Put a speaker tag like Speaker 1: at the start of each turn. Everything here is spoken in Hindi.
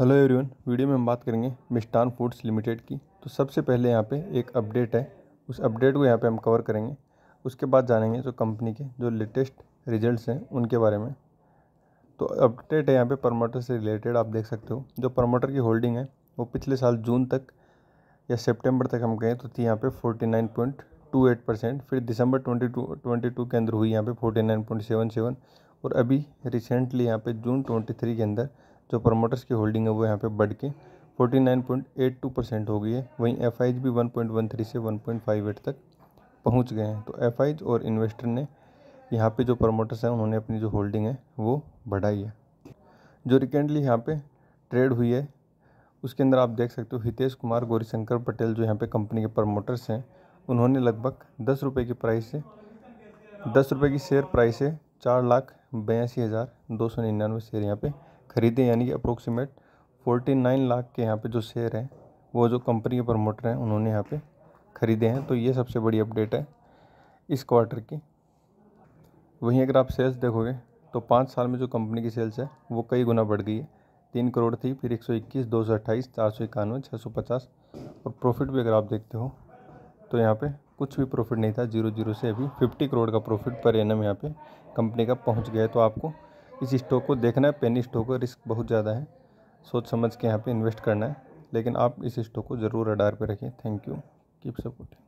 Speaker 1: हेलो एवरीवन वीडियो में हम बात करेंगे मिष्टान फूड्स लिमिटेड की तो सबसे पहले यहाँ पे एक अपडेट है उस अपडेट को यहाँ पे हम कवर करेंगे उसके बाद जानेंगे जो कंपनी के जो लेटेस्ट रिजल्ट्स हैं उनके बारे में तो अपडेट है यहाँ पे प्रमोटर से रिलेटेड आप देख सकते हो जो प्रमोटर की होल्डिंग है वो पिछले साल जून तक या सेप्टेम्बर तक हम गए तो थी यहाँ पर फोर्टी परसेंट फिर दिसंबर ट्वेंटी टू के अंदर हुई यहाँ पर फोर्टी और अभी रिसेंटली यहाँ पर जून ट्वेंटी के अंदर जो प्रमोटर्स की होल्डिंग है वो यहाँ पे बढ़ के 49.82 परसेंट हो गई है वहीं एफ भी 1.13 से 1.58 तक पहुँच गए हैं तो एफ और इन्वेस्टर ने यहाँ पे जो प्रमोटर्स हैं उन्होंने अपनी जो होल्डिंग है वो बढ़ाई है जो रिकेंटली यहाँ पर ट्रेड हुई है उसके अंदर आप देख सकते हो हितेश कुमार गौरीशंकर पटेल जो यहाँ पे कंपनी के प्रमोटर्स हैं उन्होंने लगभग दस रुपये की प्राइस से दस रुपये की शेयर प्राइस से चार लाख बयासी हज़ार दो सौ निन्यानवे शेयर यहाँ पे ख़रीदे यानी कि अप्रोक्सीमेट फोर्टी नाइन लाख के यहाँ पे जो शेयर हैं वो जो कंपनी के प्रमोटर हैं उन्होंने यहाँ पे ख़रीदे हैं तो ये सबसे बड़ी अपडेट है इस क्वार्टर की वहीं अगर आप सेल्स देखोगे तो पाँच साल में जो कंपनी की सेल्स है वो कई गुना बढ़ गई है तीन करोड़ थी फिर एक सौ इक्कीस दो सौ अट्ठाईस चार सौ इक्यानवे छः सौ पचास और प्रॉफिट भी अगर आप देखते हो तो यहाँ पे कुछ भी प्रॉफिट नहीं था जीरो जीरो से अभी फिफ्टी करोड़ का प्रॉफिट पर एनम यहाँ पर कंपनी का पहुँच गया तो आपको इस स्टॉक को देखना है पेनी स्टॉक है रिस्क बहुत ज़्यादा है सोच समझ के यहाँ पे इन्वेस्ट करना है लेकिन आप इस स्टॉक को ज़रूर अडार पे रखें थैंक यू कीप सपोर्टिंग